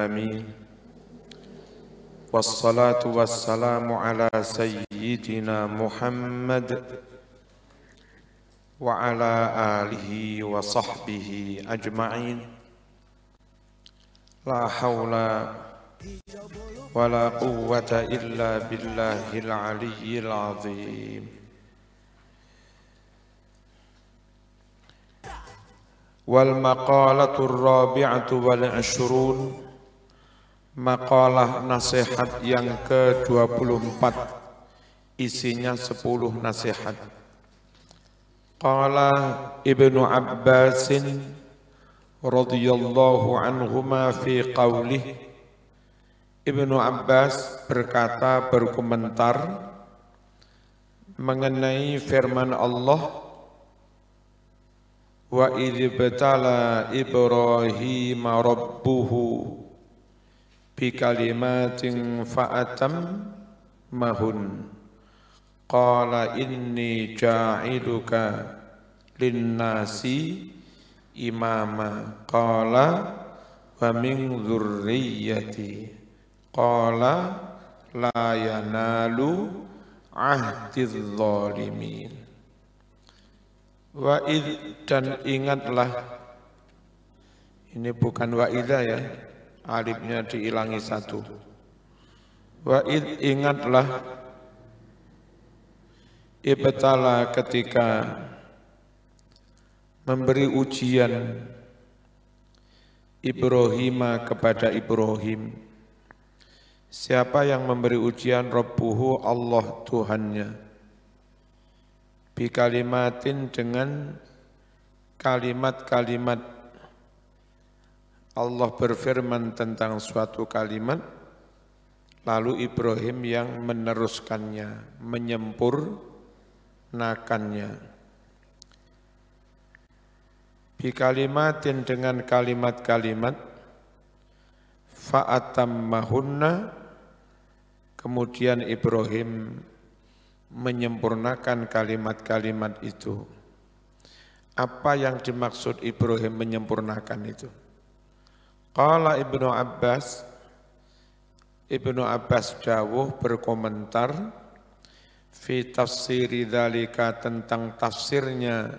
آمين والصلاة والسلام على سيدنا محمد وعلى آله وصحبه أجمعين لا حول ولا قوة إلا بالله العلي العظيم والمقالة الرابعة والعشرون Makalah nasihat yang ke-24 Isinya 10 nasihat Qala Ibnu Abbasin radhiyallahu anhuma fi qawlih Ibnu Abbas berkata berkomentar mengenai firman Allah Wa idh ibtala Ibrahim rabbuhu kalimatin fa'atam mahun qala inni ja'iluka linnasi imama qala wa min dhurriyyati qala la yanalu ahdiz zalimin wa id dan ingatlah ini bukan wa ya alifnya diilangi satu. Wa id ingatlah ibtala ketika memberi ujian Ibrahima kepada Ibrahim. Siapa yang memberi ujian Rabbuhu Allah Tuhannya. Bikalimatin dengan kalimat-kalimat Allah berfirman tentang suatu kalimat, lalu Ibrahim yang meneruskannya, menyempurnakannya. Di kalimatin dengan kalimat-kalimat, faatam mahunna, kemudian Ibrahim menyempurnakan kalimat-kalimat itu. Apa yang dimaksud Ibrahim menyempurnakan itu? Qala Ibnu Abbas Ibnu Abbas dawuh berkomentar fi tafsiri dalika tentang tafsirnya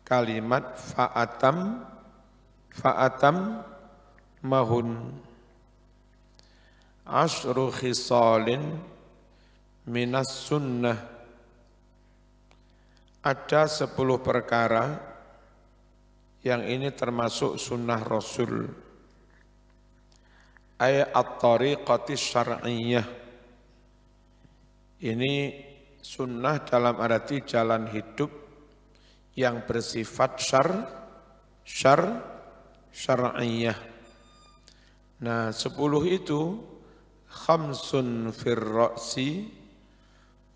kalimat fa'atam fa'atam mahun asru khisalin minas sunnah ada sepuluh perkara yang ini termasuk sunnah Rasul ay at-tariqati syar'iyyah. Ini sunnah dalam arti jalan hidup yang bersifat syar syar syar'iyyah. Nah, sepuluh itu khamsun fil ra'si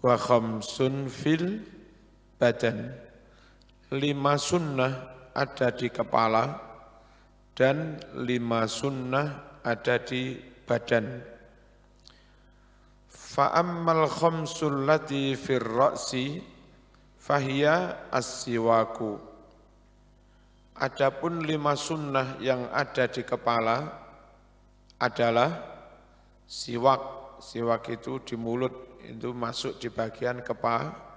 wa khamsun fil badan. Lima sunnah ada di kepala dan lima sunnah ada di badan. Fa'ammal khamsul lati fir ra'si fahiya as-siwaku. Adapun lima sunnah yang ada di kepala adalah siwak. Siwak itu di mulut, itu masuk di bagian kepala.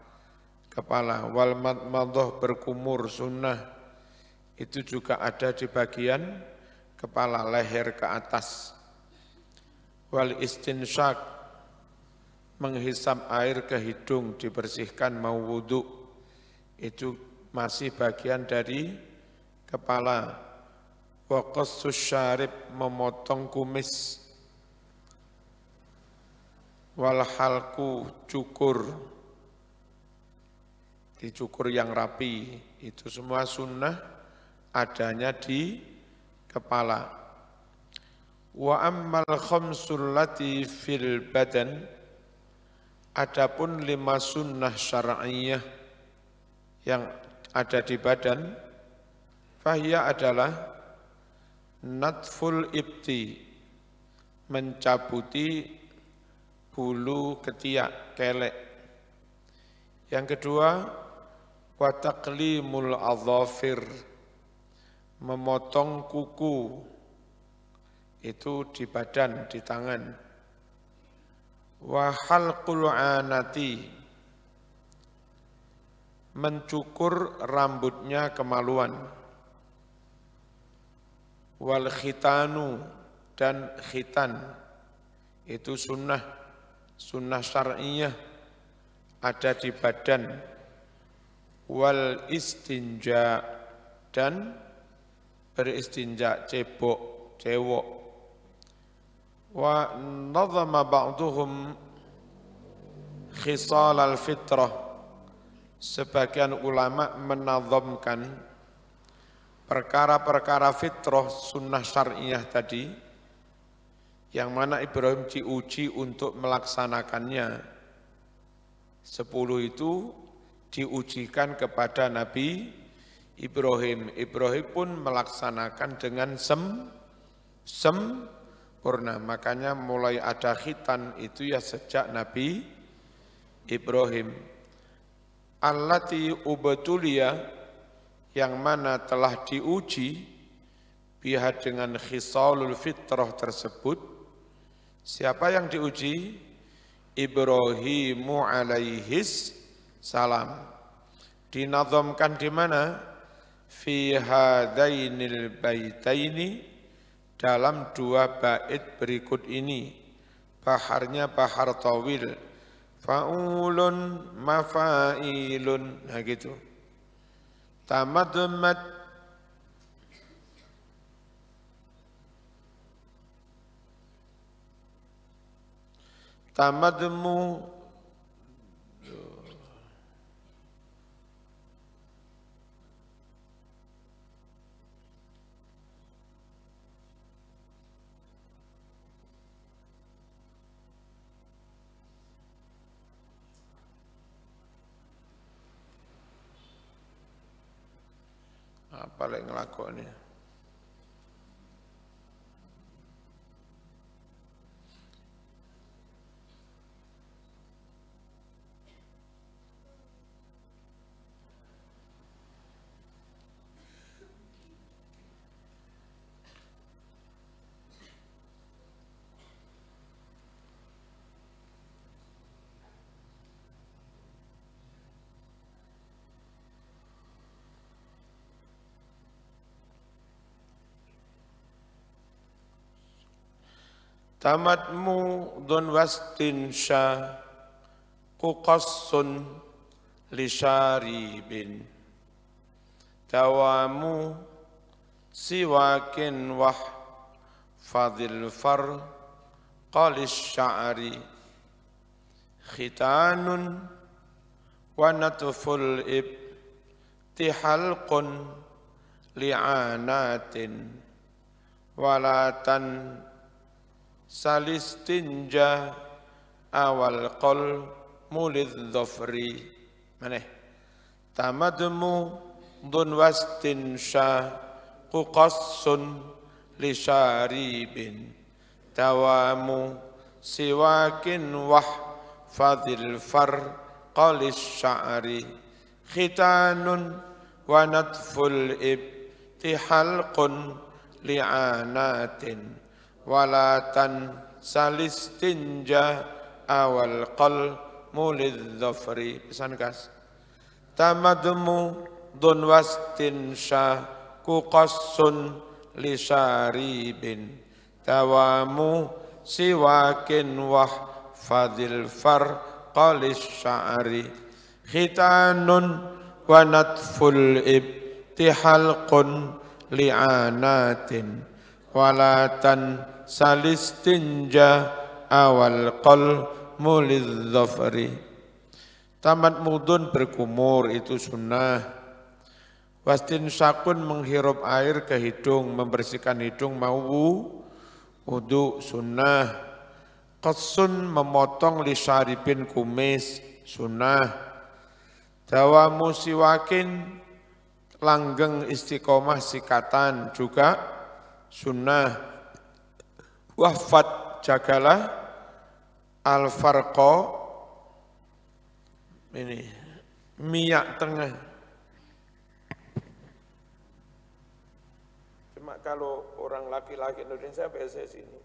Kepala wal madmadah berkumur sunnah itu juga ada di bagian kepala leher ke atas. Wal istinsyak, menghisap air ke hidung, dibersihkan mau wudhu. Itu masih bagian dari kepala. Wa qassus syarib, memotong kumis. Wal halku, cukur. Dicukur yang rapi, itu semua sunnah adanya di kepala. Wa ammal khamsul lati fil badan adapun lima sunnah syar'iyyah yang ada di badan fahia adalah natful ibti mencabuti bulu ketiak kelek. Yang kedua wataklimul adhafir memotong kuku itu di badan, di tangan. Wahal anati mencukur rambutnya kemaluan. Wal khitanu dan khitan itu sunnah sunnah syar'iyah ada di badan wal istinja dan beristinja, cebok, cewok. Wa nazama ba'duhum khisal al-fitrah. Sebagian ulama menazamkan perkara-perkara fitrah sunnah syariah tadi yang mana Ibrahim diuji untuk melaksanakannya. Sepuluh itu diujikan kepada Nabi Ibrahim. Ibrahim pun melaksanakan dengan sem sem purna. Makanya mulai ada khitan itu ya sejak Nabi Ibrahim. Allati Ubatulia yang mana telah diuji pihak dengan khisalul fitrah tersebut. Siapa yang diuji? Ibrahimu alaihis salam. Dinazamkan di mana? fi hadainil baitaini dalam dua bait berikut ini baharnya bahar tawil faulun mafailun nah gitu tamadmat tamadmu apa lagi ngelakoni تمت وستن واستنشا ققص لشارب توام سواك وح فر الفرق الشعر ختان ونتف الإب حلق لعانات ولا تن salis tinja awal qol mulid dhafri. Mana? Tamadmu dun wastinsha quqassun lisharibin tawamu siwakin wah fadil far qalis sha'ri khitanun wa natful ib tihalqun li'anatin walatan salis tinja awal qal mulid dhafri pesan kas tamadmu dun wastin sya kuqassun lisharibin tawamu siwakin wah fadil far qalis sya'ri khitanun wa natful ibtihalqun li'anatin walatan salistinja awal qal mulid dhafri tamat mudun berkumur itu sunnah wastin sakun menghirup air ke hidung membersihkan hidung mau wudu sunnah qasun memotong lisharibin kumis sunnah Dawa wakin langgeng istiqomah sikatan juga sunnah wafat jagalah al farqa ini miak tengah cuma kalau orang laki-laki Indonesia biasanya sini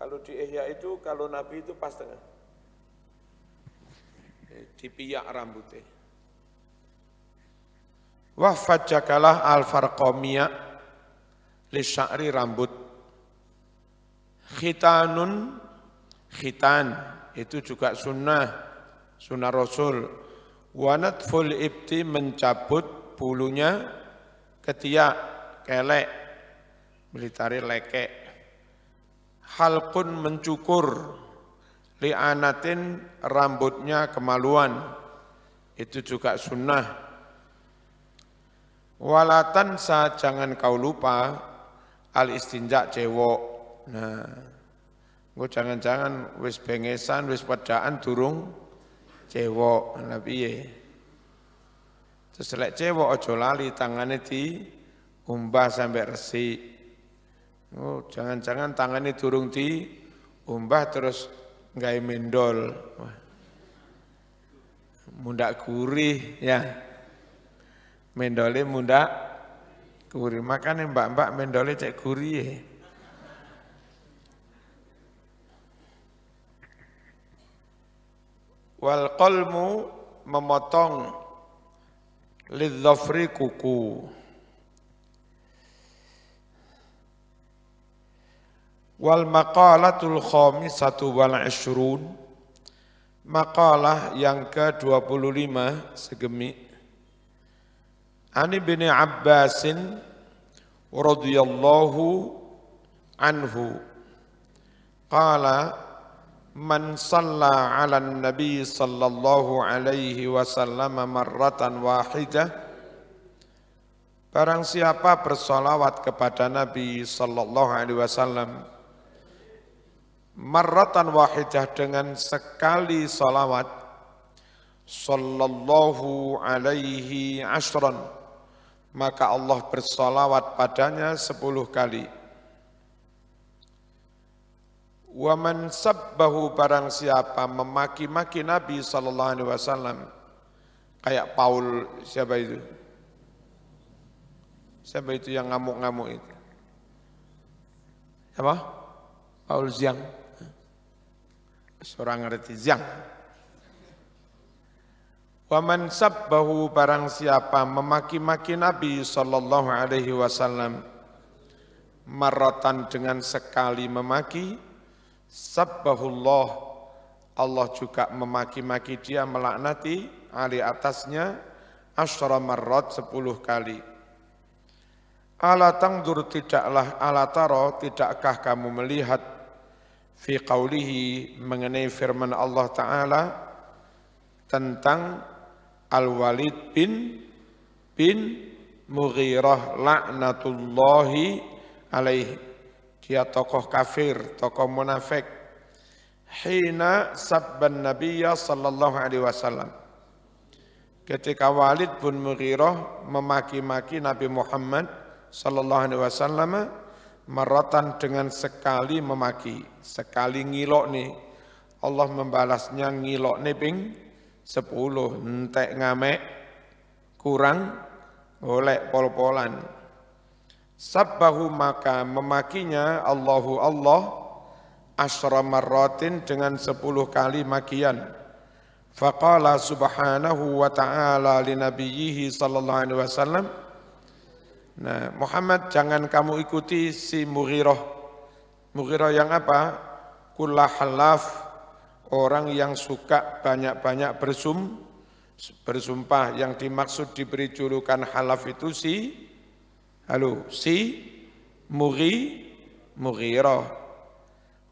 kalau di Ihya itu kalau Nabi itu pas tengah di eh, dipiak rambutnya wafat jagalah al miak minyak lisari rambut Khitanun, khitan, itu juga sunnah, sunnah Rasul. Wanat full ibti mencabut bulunya ketiak, kelek, militari lekek. Halkun mencukur, li'anatin rambutnya kemaluan. Itu juga sunnah. Walatan sa jangan kau lupa al istinjak cewok Nah, gue jangan-jangan wis bengesan, wis pedaan durung cewok Nabi ye. Terus lek cewek ojo lali tangannya di umbah sampai resik. Oh, jangan-jangan tangannya durung di umbah terus nggak mendol. Wah. Munda gurih ya. Mendolnya munda gurih. Makanya mbak-mbak mendolnya cek gurih e. wal qalmu memotong lidzafri kuku wal maqalatul khamisatu wal ishrun maqalah yang ke-25 segemi Ani bin Abbasin radhiyallahu anhu qala Man salla ala nabi sallallahu alaihi wasallam marratan wahidah Barang siapa bersolawat kepada nabi sallallahu alaihi wasallam Marratan wahidah dengan sekali solawat Sallallahu alaihi ashran Maka Allah bersolawat padanya sepuluh kali Waman sabbahu barang siapa memaki-maki Nabi sallallahu alaihi wasallam kayak Paul siapa itu? Siapa itu yang ngamuk-ngamuk itu? Apa? Paul Ziang. Seorang ngerti Ziang. Waman sabbahu barang siapa memaki-maki Nabi sallallahu alaihi wasallam marotan dengan sekali memaki Sabbahullah Allah juga memaki-maki dia melaknati Ali atasnya asyara marrat sepuluh kali. Ala tangdur tidaklah ala taro tidakkah kamu melihat fi qawlihi mengenai firman Allah Ta'ala tentang Al-Walid bin bin Mughirah laknatullahi alaihi dia tokoh kafir, tokoh munafik. Hina sabban nabiyya sallallahu alaihi wasallam. Ketika Walid bin Mughirah memaki-maki Nabi Muhammad sallallahu alaihi wasallam meratan dengan sekali memaki, sekali ngilok nih. Allah membalasnya ngilok nih ping 10 entek ngamek kurang golek pol-polan Sabbahu maka memakinya Allahu Allah asramarrotin dengan sepuluh kali makian. Faqala subhanahu wa ta'ala li nabiyyihi sallallahu alaihi wasallam. Nah, Muhammad jangan kamu ikuti si Mughirah. Mughirah yang apa? Kullah halaf, orang yang suka banyak-banyak bersum, bersumpah yang dimaksud diberi julukan halaf itu si Halo, si muri Mughirah.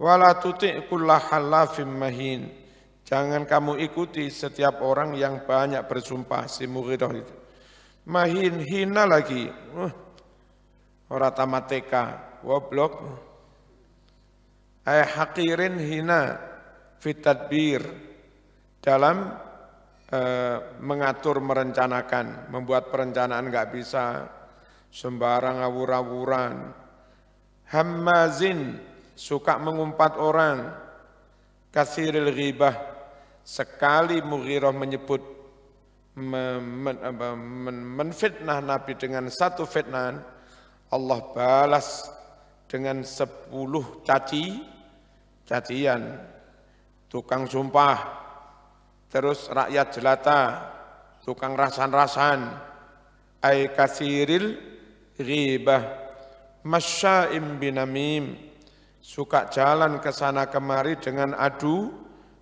Wala tuti' halafim mahin. Jangan kamu ikuti setiap orang yang banyak bersumpah si Mughirah itu. Mahin hina lagi. Uh, orang tamat TK, woblok. Ay hakirin hina fitadbir dalam uh, mengatur merencanakan, membuat perencanaan nggak bisa, sembarang awur-awuran. Hammazin, suka mengumpat orang. Kasiril ghibah, sekali Mughirah menyebut menfitnah Nabi dengan satu fitnah, Allah balas dengan sepuluh caci, cacian, tukang sumpah, terus rakyat jelata, tukang rasan-rasan, ay kasiril ribah masyaim binamim suka jalan ke sana kemari dengan adu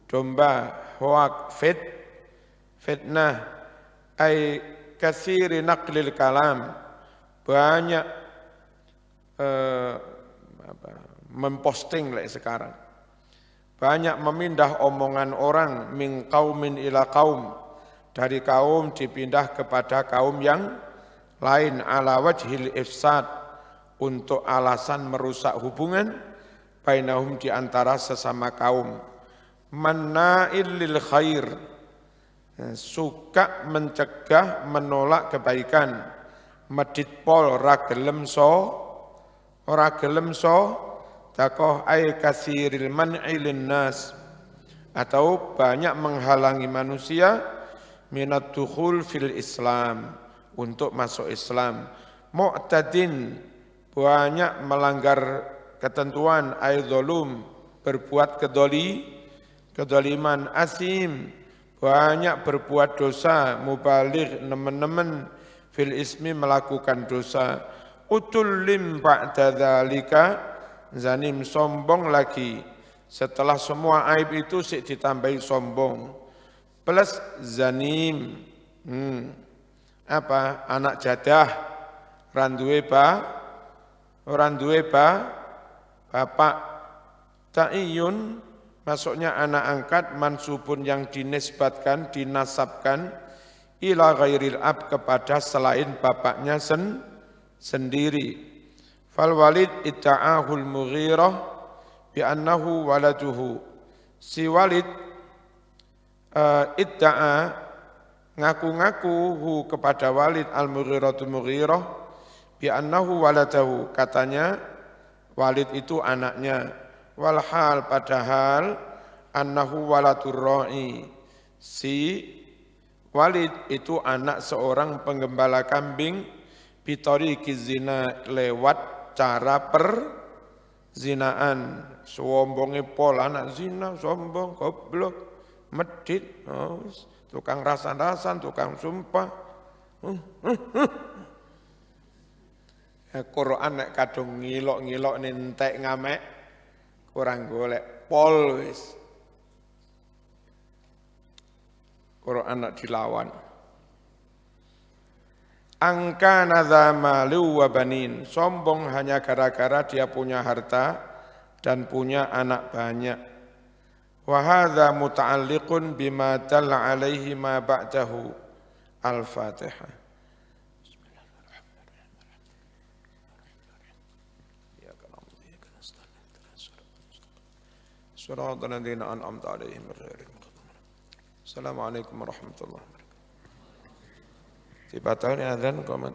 domba hoak fit fitnah ai kasiri naqlil kalam banyak eh, apa, memposting like sekarang banyak memindah omongan orang min kaumin ila kaum dari kaum dipindah kepada kaum yang lain ala wajhil ifsad untuk alasan merusak hubungan bainahum di antara sesama kaum manna'il lil khair suka mencegah menolak kebaikan medit pol gelem so gelem so takoh ay kasiril man'il nas atau banyak menghalangi manusia minat dukhul fil islam untuk masuk Islam. Mu'tadin banyak melanggar ketentuan aidolum berbuat kedoli kedoliman asim banyak berbuat dosa mubalik nemen-nemen fil ismi melakukan dosa utullim ba'da dzalika zanim sombong lagi setelah semua aib itu sik ditambahi sombong plus zanim hmm apa anak jadah randuwe ba orang ba bapak ta'iyun masuknya anak angkat mansubun yang dinisbatkan dinasabkan ila ghairil ab kepada selain bapaknya sen, sendiri fal walid itta'ahul mughirah bi annahu waladuhu si walid uh, itta'a ngaku-ngaku hu kepada Walid al-Mughiratu Mughirah bi annahu waladahu katanya Walid itu anaknya walhal padahal annahu waladur ra'i si Walid itu anak seorang penggembala kambing bitori kizina lewat cara zinaan sombongnya pol anak zina sombong goblok medit oh, tukang rasan-rasan, tukang sumpah. koro hmm, anak hmm, hmm. Ya, Quran nek kadung ngilok-ngilok nintek ngamek kurang golek pol wis. Quran nak dilawan. Angka nazama wa banin. Sombong hanya gara-gara dia punya harta dan punya anak banyak. وهذا متعلق بما تل عليه ما بعده الفاتحة صراط الذين أنعمت عليهم غير السلام عليكم ورحمة الله وبركاته dibatalkan azan komat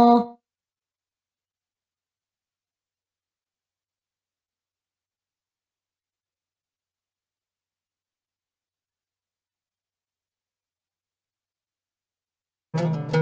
Thank you.